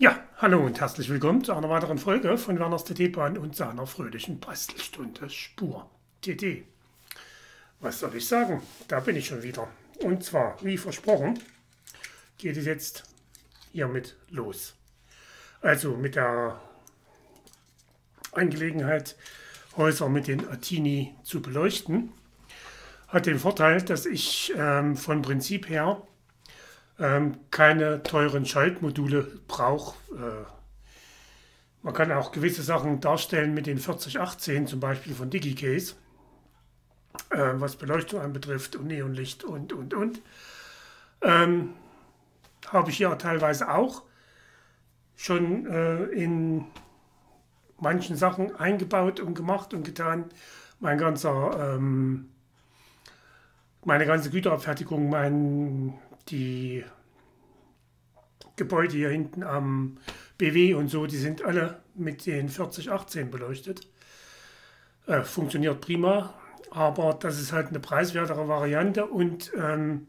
Ja, hallo und herzlich willkommen zu einer weiteren Folge von Werners TT-Bahn und seiner fröhlichen Bastelstunde Spur TT. Was soll ich sagen? Da bin ich schon wieder. Und zwar, wie versprochen, geht es jetzt hiermit los. Also mit der Angelegenheit, Häuser mit den Atini zu beleuchten, hat den Vorteil, dass ich ähm, von Prinzip her ähm, keine teuren Schaltmodule braucht. Äh, man kann auch gewisse Sachen darstellen mit den 4018, zum Beispiel von DigiCase, äh, was Beleuchtung anbetrifft und Neonlicht und, und, und. Ähm, Habe ich ja teilweise auch schon äh, in manchen Sachen eingebaut und gemacht und getan. Mein ganzer, ähm, meine ganze Güterabfertigung, mein die Gebäude hier hinten am BW und so, die sind alle mit den 4018 beleuchtet. Äh, funktioniert prima, aber das ist halt eine preiswertere Variante und ähm,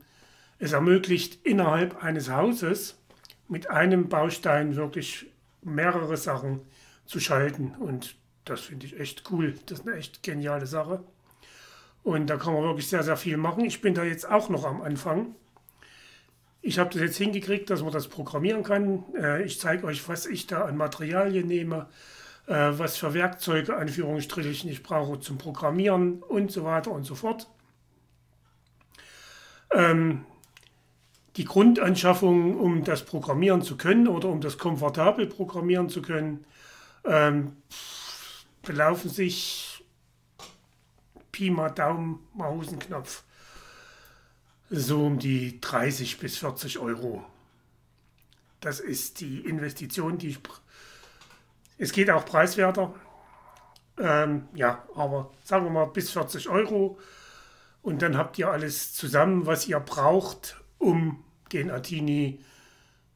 es ermöglicht innerhalb eines Hauses mit einem Baustein wirklich mehrere Sachen zu schalten und das finde ich echt cool. Das ist eine echt geniale Sache. Und da kann man wirklich sehr, sehr viel machen. Ich bin da jetzt auch noch am Anfang. Ich habe das jetzt hingekriegt, dass man das programmieren kann. Äh, ich zeige euch, was ich da an Materialien nehme, äh, was für Werkzeuge, Anführungsstrichen, ich brauche zum Programmieren und so weiter und so fort. Ähm, die Grundanschaffung, um das programmieren zu können oder um das komfortabel programmieren zu können, ähm, belaufen sich Pi mal Daumen, mal Hosenknopf so um die 30 bis 40 Euro. Das ist die Investition, die ich. Es geht auch preiswerter. Ähm, ja, aber sagen wir mal bis 40 Euro. Und dann habt ihr alles zusammen, was ihr braucht, um den Atini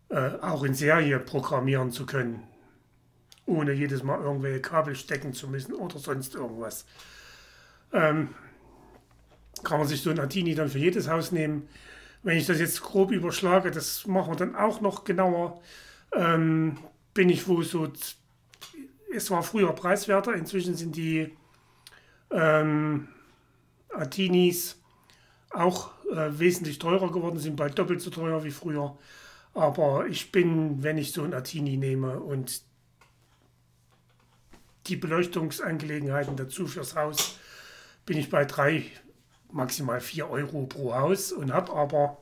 äh, auch in Serie programmieren zu können. Ohne jedes Mal irgendwelche Kabel stecken zu müssen oder sonst irgendwas. Ähm, kann man sich so ein Atini dann für jedes Haus nehmen. Wenn ich das jetzt grob überschlage, das machen wir dann auch noch genauer, ähm, bin ich wo so, es war früher preiswerter, inzwischen sind die ähm, Artinis auch äh, wesentlich teurer geworden, sind bald doppelt so teuer wie früher. Aber ich bin, wenn ich so ein Atini nehme und die Beleuchtungsangelegenheiten dazu fürs Haus, bin ich bei drei maximal 4 Euro pro Haus und hat aber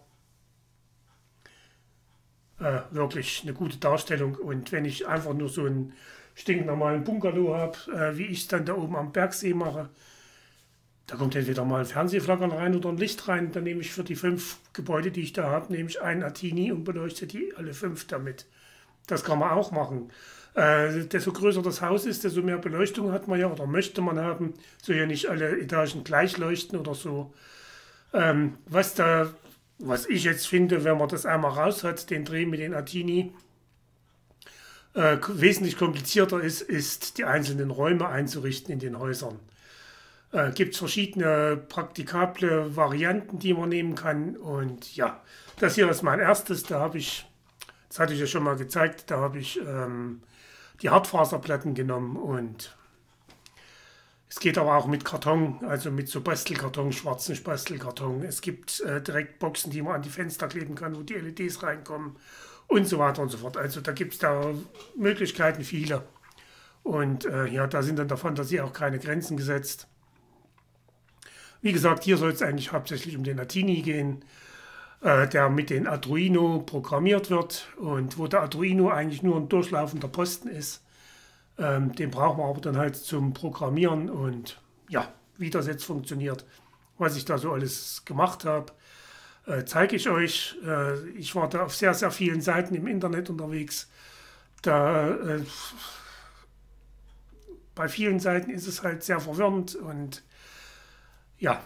äh, wirklich eine gute Darstellung. Und wenn ich einfach nur so einen stinknormalen Bungalow habe, äh, wie ich es dann da oben am Bergsee mache, da kommt entweder mal ein Fernsehflackern rein oder ein Licht rein. Dann nehme ich für die fünf Gebäude, die ich da habe, nehme ich einen Atini und beleuchte die alle fünf damit. Das kann man auch machen. Äh, desto größer das Haus ist, desto mehr Beleuchtung hat man ja oder möchte man haben. So ja nicht alle Etagen gleich leuchten oder so. Ähm, was da, was ich jetzt finde, wenn man das einmal raus hat, den Dreh mit den Atini, äh, wesentlich komplizierter ist, ist die einzelnen Räume einzurichten in den Häusern. Äh, Gibt es verschiedene praktikable Varianten, die man nehmen kann. Und ja, das hier ist mein erstes. Da habe ich, das hatte ich ja schon mal gezeigt, da habe ich ähm, die Hartfaserplatten genommen und es geht aber auch mit Karton, also mit so Bastelkarton, schwarzen Bastelkarton. Es gibt äh, direkt Boxen, die man an die Fenster kleben kann, wo die LEDs reinkommen und so weiter und so fort. Also da gibt es da Möglichkeiten viele. Und äh, ja, da sind dann davon, dass Fantasie auch keine Grenzen gesetzt. Wie gesagt, hier soll es eigentlich hauptsächlich um den Latini gehen. Äh, der mit den Arduino programmiert wird und wo der Arduino eigentlich nur ein durchlaufender Posten ist. Ähm, den brauchen wir aber dann halt zum Programmieren und ja, wie das jetzt funktioniert, was ich da so alles gemacht habe, äh, zeige ich euch. Äh, ich war da auf sehr, sehr vielen Seiten im Internet unterwegs. Da, bei vielen Seiten ist es halt sehr verwirrend und ja,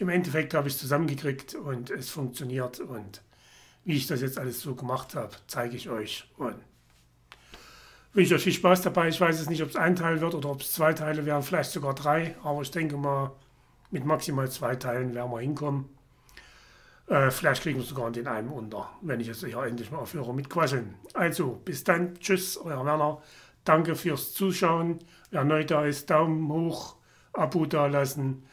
im Endeffekt habe ich es zusammengekriegt und es funktioniert. Und wie ich das jetzt alles so gemacht habe, zeige ich euch. Und wünsche euch viel Spaß dabei. Ich weiß jetzt nicht, ob es ein Teil wird oder ob es zwei Teile werden, vielleicht sogar drei. Aber ich denke mal, mit maximal zwei Teilen werden wir hinkommen. Äh, vielleicht kriegen wir sogar den einen unter, wenn ich jetzt hier endlich mal aufhöre mit Quasseln. Also, bis dann. Tschüss, euer Werner. Danke fürs Zuschauen. Wer neu da ist, Daumen hoch, Abo dalassen. lassen.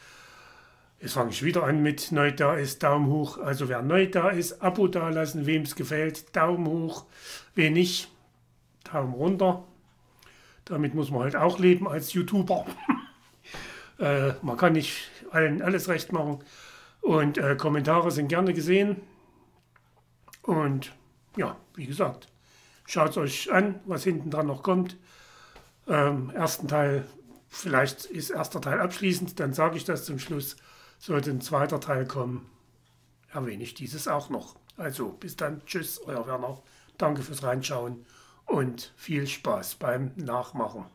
Jetzt fange ich wieder an mit neu da ist, Daumen hoch. Also wer neu da ist, Abo da lassen, wem es gefällt, Daumen hoch. Wen nicht, Daumen runter. Damit muss man halt auch leben als YouTuber. äh, man kann nicht allen alles recht machen. Und äh, Kommentare sind gerne gesehen. Und ja, wie gesagt, schaut es euch an, was hinten dran noch kommt. Ähm, ersten Teil, vielleicht ist erster Teil abschließend, dann sage ich das zum Schluss sollte ein zweiter Teil kommen, erwähne ich dieses auch noch. Also bis dann, tschüss, euer Werner. Danke fürs Reinschauen und viel Spaß beim Nachmachen.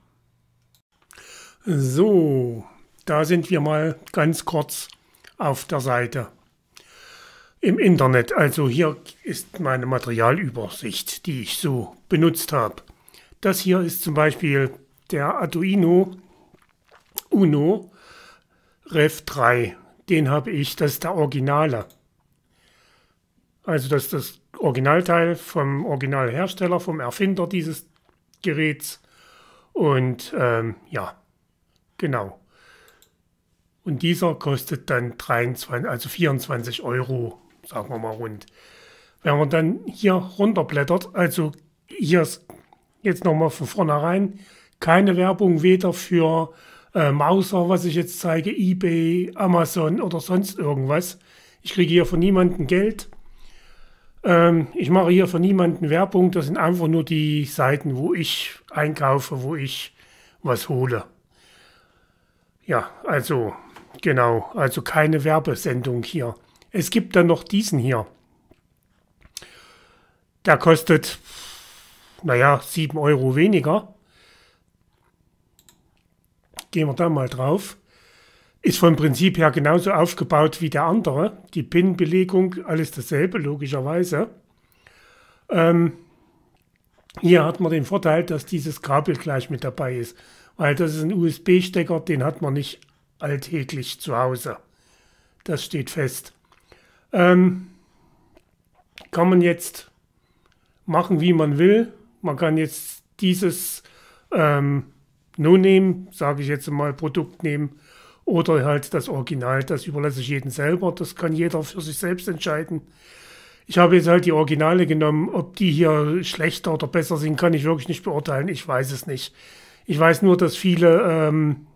So, da sind wir mal ganz kurz auf der Seite im Internet. Also hier ist meine Materialübersicht, die ich so benutzt habe. Das hier ist zum Beispiel der Arduino Uno Rev 3 den habe ich, das ist der Originale. Also das ist das Originalteil vom Originalhersteller, vom Erfinder dieses Geräts. Und ähm, ja, genau. Und dieser kostet dann 23, also 24 Euro, sagen wir mal rund. Wenn man dann hier runterblättert, also hier ist jetzt nochmal von vornherein keine Werbung weder für äh, Mauser, was ich jetzt zeige, eBay, Amazon oder sonst irgendwas. Ich kriege hier von niemandem Geld. Ähm, ich mache hier von niemandem Werbung. Das sind einfach nur die Seiten, wo ich einkaufe, wo ich was hole. Ja, also genau, also keine Werbesendung hier. Es gibt dann noch diesen hier. Der kostet, naja, 7 Euro weniger gehen wir da mal drauf, ist vom Prinzip her genauso aufgebaut wie der andere. Die PIN-Belegung, alles dasselbe, logischerweise. Ähm, hier hat man den Vorteil, dass dieses Kabel gleich mit dabei ist, weil das ist ein USB-Stecker, den hat man nicht alltäglich zu Hause. Das steht fest. Ähm, kann man jetzt machen, wie man will. Man kann jetzt dieses ähm, No nehmen, sage ich jetzt mal, Produkt nehmen oder halt das Original. Das überlasse ich jedem selber. Das kann jeder für sich selbst entscheiden. Ich habe jetzt halt die Originale genommen. Ob die hier schlechter oder besser sind, kann ich wirklich nicht beurteilen. Ich weiß es nicht. Ich weiß nur, dass viele ähm,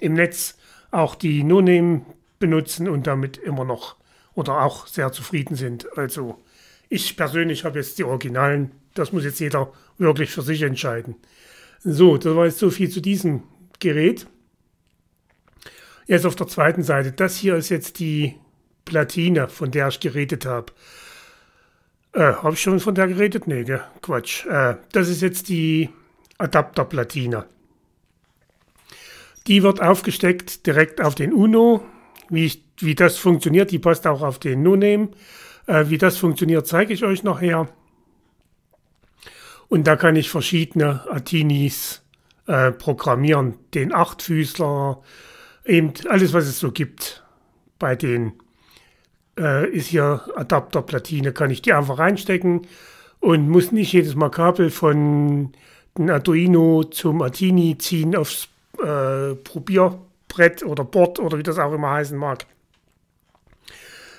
im Netz auch die No-Name benutzen und damit immer noch oder auch sehr zufrieden sind. Also ich persönlich habe jetzt die Originalen. Das muss jetzt jeder wirklich für sich entscheiden. So, das war jetzt so viel zu diesem Gerät. Jetzt auf der zweiten Seite. Das hier ist jetzt die Platine, von der ich geredet habe. Äh, habe ich schon von der geredet? Nee, gell? Quatsch. Äh, das ist jetzt die Adapterplatine. Die wird aufgesteckt direkt auf den Uno. Wie, ich, wie das funktioniert, die passt auch auf den No-Name. Äh, wie das funktioniert, zeige ich euch nachher. Und da kann ich verschiedene Atinis äh, programmieren. Den Achtfüßler, eben alles, was es so gibt. Bei den äh, ist hier Adapterplatine, kann ich die einfach reinstecken und muss nicht jedes Mal Kabel von den Arduino zum Atini ziehen aufs äh, Probierbrett oder Board oder wie das auch immer heißen mag.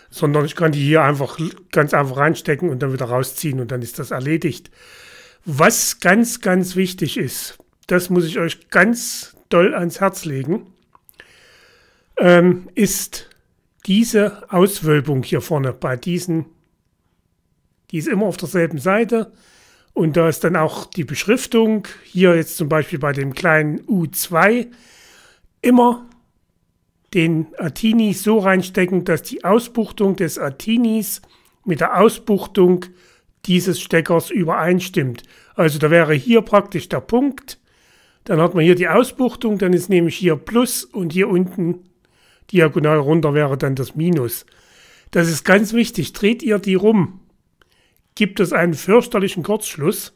Sondern ich kann die hier einfach ganz einfach reinstecken und dann wieder rausziehen und dann ist das erledigt. Was ganz, ganz wichtig ist, das muss ich euch ganz doll ans Herz legen, ähm, ist diese Auswölbung hier vorne bei diesen, die ist immer auf derselben Seite. Und da ist dann auch die Beschriftung, hier jetzt zum Beispiel bei dem kleinen U2, immer den Atini so reinstecken, dass die Ausbuchtung des Atinis mit der Ausbuchtung dieses Steckers übereinstimmt. Also da wäre hier praktisch der Punkt, dann hat man hier die Ausbuchtung, dann ist nämlich hier Plus und hier unten diagonal runter wäre dann das Minus. Das ist ganz wichtig. Dreht ihr die rum, gibt es einen fürchterlichen Kurzschluss.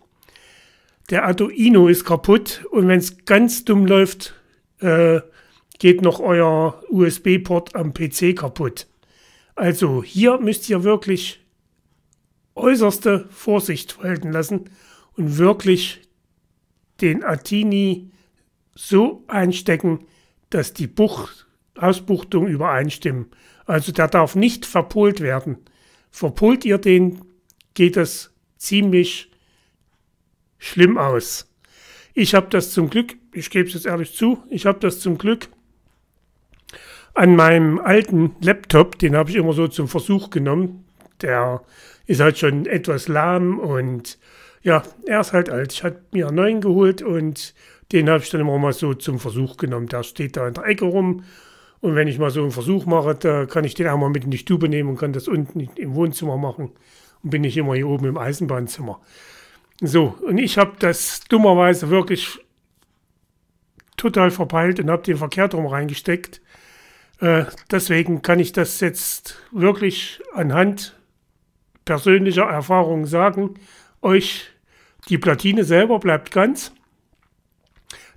Der Arduino ist kaputt und wenn es ganz dumm läuft, äh, geht noch euer USB-Port am PC kaputt. Also hier müsst ihr wirklich äußerste Vorsicht walten lassen und wirklich den Atini so einstecken, dass die Bucht, Ausbuchtung übereinstimmen. Also der darf nicht verpolt werden. Verpolt ihr den, geht das ziemlich schlimm aus. Ich habe das zum Glück, ich gebe es jetzt ehrlich zu, ich habe das zum Glück an meinem alten Laptop, den habe ich immer so zum Versuch genommen, der ist halt schon etwas lahm und ja, er ist halt alt. Ich habe mir einen neuen geholt und den habe ich dann immer mal so zum Versuch genommen. Der steht da in der Ecke rum und wenn ich mal so einen Versuch mache, da kann ich den auch mal mit in die Stube nehmen und kann das unten im Wohnzimmer machen und bin ich immer hier oben im Eisenbahnzimmer. So, und ich habe das dummerweise wirklich total verpeilt und habe den Verkehr drum reingesteckt. Äh, deswegen kann ich das jetzt wirklich anhand persönlicher Erfahrung sagen, euch die Platine selber bleibt ganz.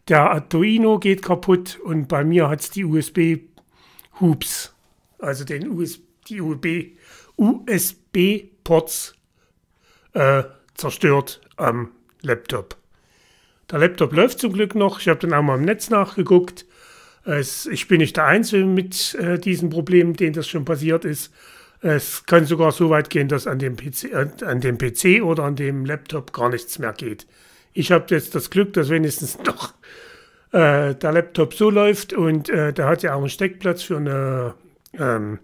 Der Arduino geht kaputt und bei mir hat es die USB-Hubs, also den US die USB-Ports äh, zerstört am Laptop. Der Laptop läuft zum Glück noch. Ich habe dann auch mal im Netz nachgeguckt. Es, ich bin nicht der Einzige mit äh, diesem Problem, denen das schon passiert ist. Es kann sogar so weit gehen, dass an dem PC, äh, an dem PC oder an dem Laptop gar nichts mehr geht. Ich habe jetzt das Glück, dass wenigstens noch äh, der Laptop so läuft und äh, der hat ja auch einen Steckplatz für eine ähm,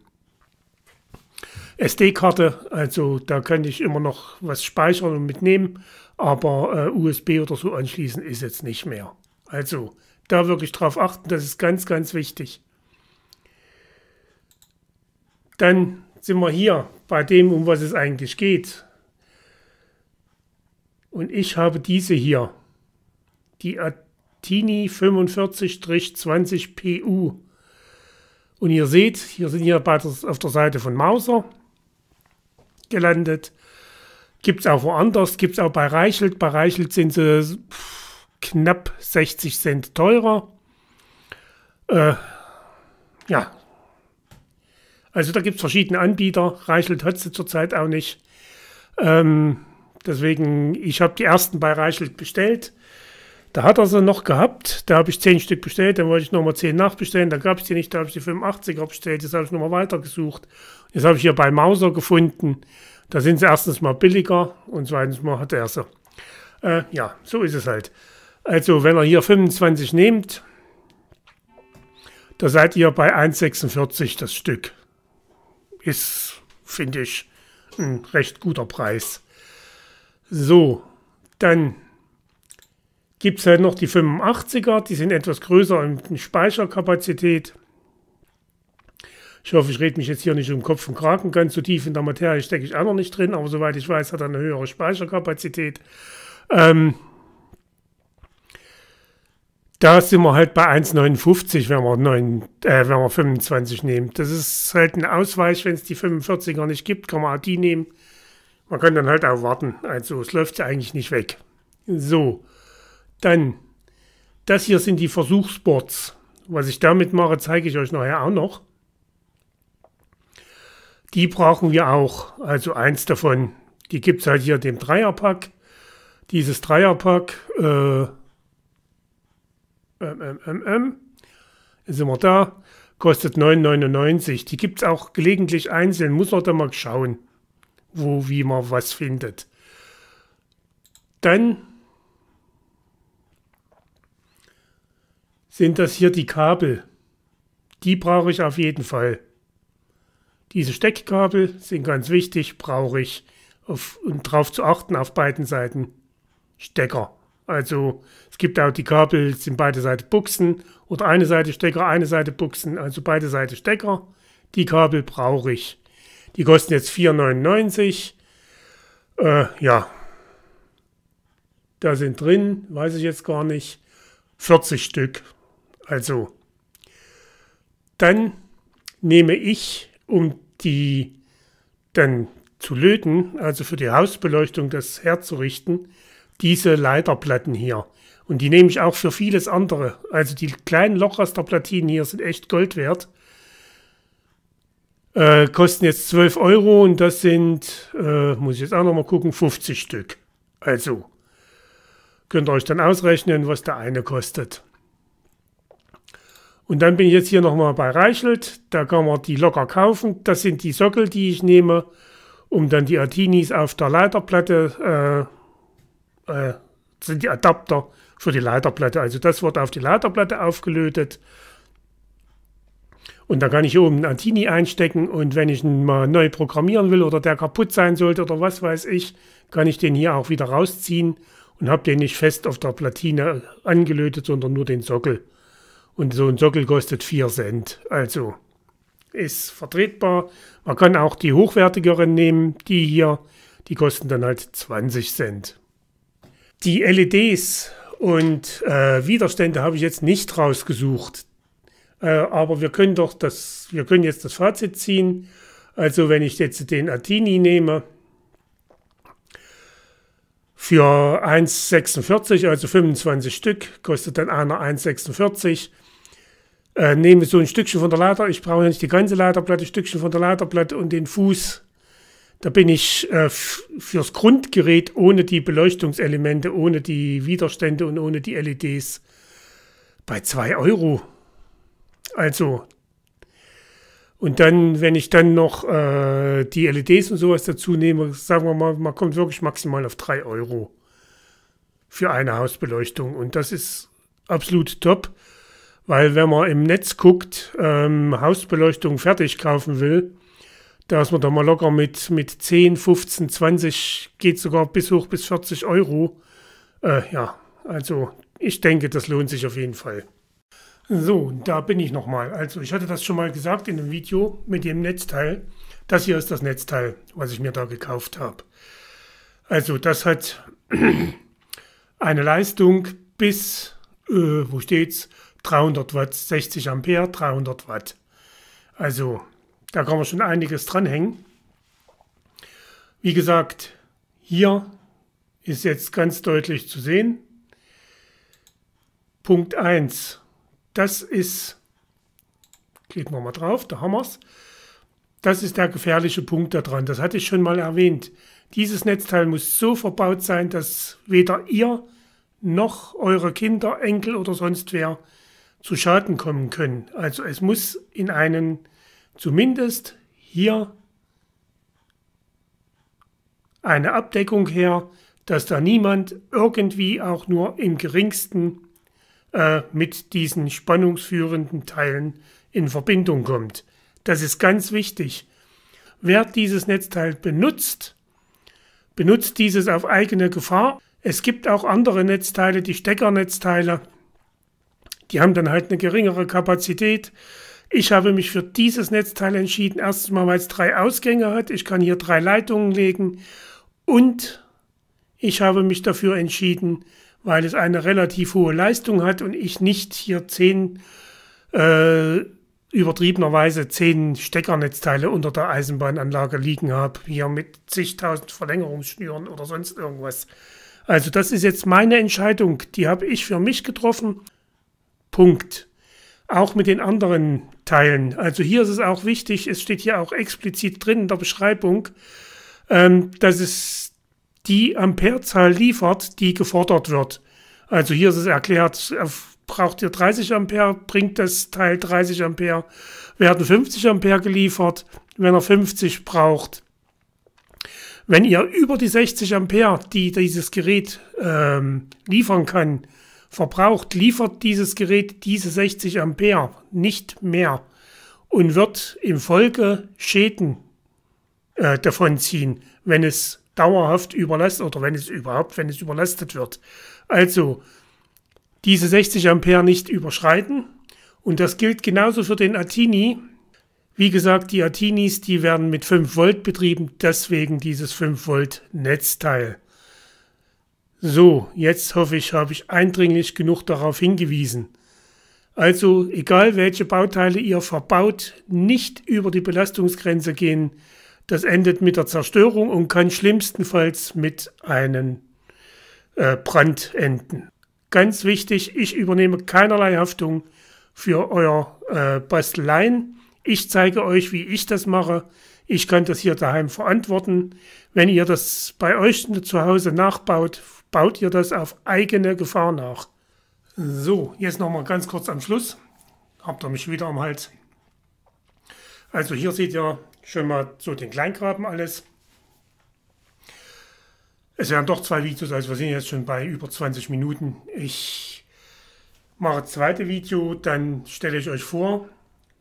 SD-Karte. Also da könnte ich immer noch was speichern und mitnehmen, aber äh, USB oder so anschließen ist jetzt nicht mehr. Also da wirklich drauf achten, das ist ganz, ganz wichtig. Dann sind wir hier bei dem, um was es eigentlich geht. Und ich habe diese hier, die Atini 45-20 PU. Und ihr seht, hier sind wir bei der, auf der Seite von Mauser gelandet. Gibt es auch woanders, gibt es auch bei Reichelt. Bei Reichelt sind sie pff, knapp 60 Cent teurer. Äh, ja, also da gibt es verschiedene Anbieter. Reichelt hat sie zurzeit auch nicht. Ähm, deswegen, ich habe die ersten bei Reichelt bestellt. Da hat er sie noch gehabt. Da habe ich zehn Stück bestellt. Dann wollte ich nochmal zehn nachbestellen. Da gab es die nicht. Da habe ich die 85er bestellt. Jetzt habe ich nochmal weitergesucht. Jetzt habe ich hier bei Mauser gefunden. Da sind sie erstens mal billiger und zweitens mal hat er sie. Äh, ja, so ist es halt. Also, wenn ihr hier 25 nehmt, da seid ihr bei 1,46 das Stück ist, finde ich, ein recht guter Preis. So, dann gibt es halt noch die 85er, die sind etwas größer in Speicherkapazität. Ich hoffe, ich rede mich jetzt hier nicht um Kopf und Kragen. Ganz so tief in der Materie stecke ich auch noch nicht drin, aber soweit ich weiß, hat er eine höhere Speicherkapazität. Ähm, da sind wir halt bei 1,59, wenn man, äh, wenn man 25 nimmt. Das ist halt ein Ausweich, wenn es die 45er nicht gibt, kann man auch die nehmen. Man kann dann halt auch warten. Also es läuft ja eigentlich nicht weg. So, dann, das hier sind die Versuchsboards. Was ich damit mache, zeige ich euch nachher auch noch. Die brauchen wir auch, also eins davon. Die gibt es halt hier dem Dreierpack. Dieses Dreierpack, äh, ähm, ähm, ähm, sind wir da, kostet 9,99. Die gibt es auch gelegentlich einzeln, muss man da mal schauen, wo, wie man was findet. Dann sind das hier die Kabel. Die brauche ich auf jeden Fall. Diese Steckkabel sind ganz wichtig, brauche ich, um darauf zu achten auf beiden Seiten. Stecker. Also es gibt auch die Kabel, sind beide Seiten Buchsen oder eine Seite Stecker, eine Seite Buchsen, also beide Seiten Stecker. Die Kabel brauche ich. Die kosten jetzt 4,99. Äh, ja, da sind drin, weiß ich jetzt gar nicht, 40 Stück. Also, dann nehme ich, um die dann zu löten, also für die Hausbeleuchtung das herzurichten, diese Leiterplatten hier. Und die nehme ich auch für vieles andere. Also die kleinen Lochrasterplatinen hier sind echt Gold wert. Äh, kosten jetzt 12 Euro und das sind, äh, muss ich jetzt auch nochmal gucken, 50 Stück. Also könnt ihr euch dann ausrechnen, was der eine kostet. Und dann bin ich jetzt hier nochmal bei Reichelt. Da kann man die locker kaufen. Das sind die Sockel, die ich nehme, um dann die Artinis auf der Leiterplatte äh, äh, sind die Adapter für die Leiterplatte. Also das wird auf die Leiterplatte aufgelötet. Und da kann ich oben ein Antini einstecken und wenn ich ihn mal neu programmieren will oder der kaputt sein sollte oder was weiß ich, kann ich den hier auch wieder rausziehen und habe den nicht fest auf der Platine angelötet, sondern nur den Sockel. Und so ein Sockel kostet 4 Cent. Also ist vertretbar. Man kann auch die hochwertigeren nehmen, die hier, die kosten dann halt 20 Cent. Die LEDs und äh, Widerstände habe ich jetzt nicht rausgesucht. Äh, aber wir können doch das, wir können jetzt das Fazit ziehen. Also wenn ich jetzt den Atini nehme, für 1,46, also 25 Stück, kostet dann einer 1,46. Äh, nehme so ein Stückchen von der Leiter, ich brauche ja nicht die ganze Leiterplatte, ein Stückchen von der Leiterplatte und den Fuß da bin ich äh, fürs Grundgerät ohne die Beleuchtungselemente, ohne die Widerstände und ohne die LEDs bei 2 Euro. Also, und dann, wenn ich dann noch äh, die LEDs und sowas dazu nehme, sagen wir mal, man kommt wirklich maximal auf 3 Euro für eine Hausbeleuchtung. Und das ist absolut top, weil wenn man im Netz guckt, ähm, Hausbeleuchtung fertig kaufen will, dass man da mal locker mit, mit 10, 15, 20, geht sogar bis hoch bis 40 Euro. Äh, ja, also ich denke, das lohnt sich auf jeden Fall. So, da bin ich nochmal. Also ich hatte das schon mal gesagt in dem Video mit dem Netzteil. Das hier ist das Netzteil, was ich mir da gekauft habe. Also das hat eine Leistung bis, äh, wo steht's, 300 Watt, 60 Ampere, 300 Watt. Also da kann man schon einiges dranhängen. Wie gesagt, hier ist jetzt ganz deutlich zu sehen. Punkt 1, das ist, klicken wir mal drauf, da haben wir es. Das ist der gefährliche Punkt daran. Das hatte ich schon mal erwähnt. Dieses Netzteil muss so verbaut sein, dass weder ihr noch eure Kinder, Enkel oder sonst wer zu Schaden kommen können. Also es muss in einen zumindest hier eine Abdeckung her, dass da niemand irgendwie auch nur im geringsten äh, mit diesen spannungsführenden Teilen in Verbindung kommt. Das ist ganz wichtig. Wer dieses Netzteil benutzt, benutzt dieses auf eigene Gefahr. Es gibt auch andere Netzteile, die Steckernetzteile, die haben dann halt eine geringere Kapazität. Ich habe mich für dieses Netzteil entschieden, erstens mal, weil es drei Ausgänge hat. Ich kann hier drei Leitungen legen und ich habe mich dafür entschieden, weil es eine relativ hohe Leistung hat und ich nicht hier zehn, äh, übertriebenerweise zehn Steckernetzteile unter der Eisenbahnanlage liegen habe, hier mit zigtausend Verlängerungsschnüren oder sonst irgendwas. Also das ist jetzt meine Entscheidung, die habe ich für mich getroffen. Punkt. Auch mit den anderen teilen. Also hier ist es auch wichtig, es steht hier auch explizit drin in der Beschreibung, ähm, dass es die Amperezahl liefert, die gefordert wird. Also hier ist es erklärt, braucht ihr 30 Ampere, bringt das Teil 30 Ampere, werden 50 Ampere geliefert, wenn er 50 braucht. Wenn ihr über die 60 Ampere, die dieses Gerät ähm, liefern kann, verbraucht, liefert dieses Gerät diese 60 Ampere nicht mehr und wird im Folge Schäden äh, ziehen, wenn es dauerhaft überlastet oder wenn es überhaupt, wenn es überlastet wird. Also diese 60 Ampere nicht überschreiten und das gilt genauso für den Atini. Wie gesagt, die Atinis, die werden mit 5 Volt betrieben, deswegen dieses 5 Volt Netzteil. So, jetzt hoffe ich, habe ich eindringlich genug darauf hingewiesen. Also, egal welche Bauteile ihr verbaut, nicht über die Belastungsgrenze gehen. Das endet mit der Zerstörung und kann schlimmstenfalls mit einem äh, Brand enden. Ganz wichtig, ich übernehme keinerlei Haftung für euer äh, Basteleien. Ich zeige euch, wie ich das mache. Ich kann das hier daheim verantworten. Wenn ihr das bei euch zu Hause nachbaut, baut ihr das auf eigene Gefahr nach. So, jetzt nochmal ganz kurz am Schluss. Habt ihr mich wieder am Hals. Also hier seht ihr schon mal so den Kleingraben alles. Es wären doch zwei Videos, also wir sind jetzt schon bei über 20 Minuten. Ich mache das zweite Video, dann stelle ich euch vor,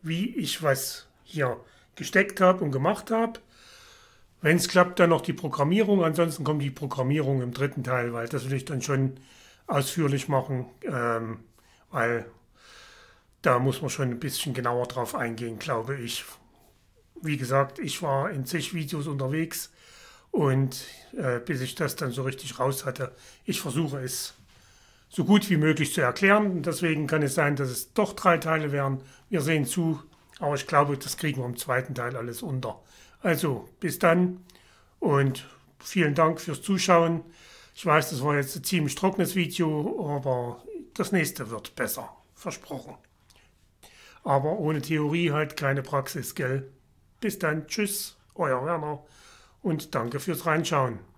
wie ich was hier gesteckt habe und gemacht habe. Wenn es klappt, dann noch die Programmierung. Ansonsten kommt die Programmierung im dritten Teil, weil das will ich dann schon ausführlich machen, ähm, weil da muss man schon ein bisschen genauer drauf eingehen, glaube ich. Wie gesagt, ich war in zig Videos unterwegs und äh, bis ich das dann so richtig raus hatte, ich versuche es so gut wie möglich zu erklären. deswegen kann es sein, dass es doch drei Teile werden. Wir sehen zu, aber ich glaube, das kriegen wir im zweiten Teil alles unter. Also bis dann und vielen Dank fürs Zuschauen. Ich weiß, das war jetzt ein ziemlich trockenes Video, aber das nächste wird besser, versprochen. Aber ohne Theorie halt keine Praxis, gell? Bis dann, tschüss, euer Werner und danke fürs Reinschauen.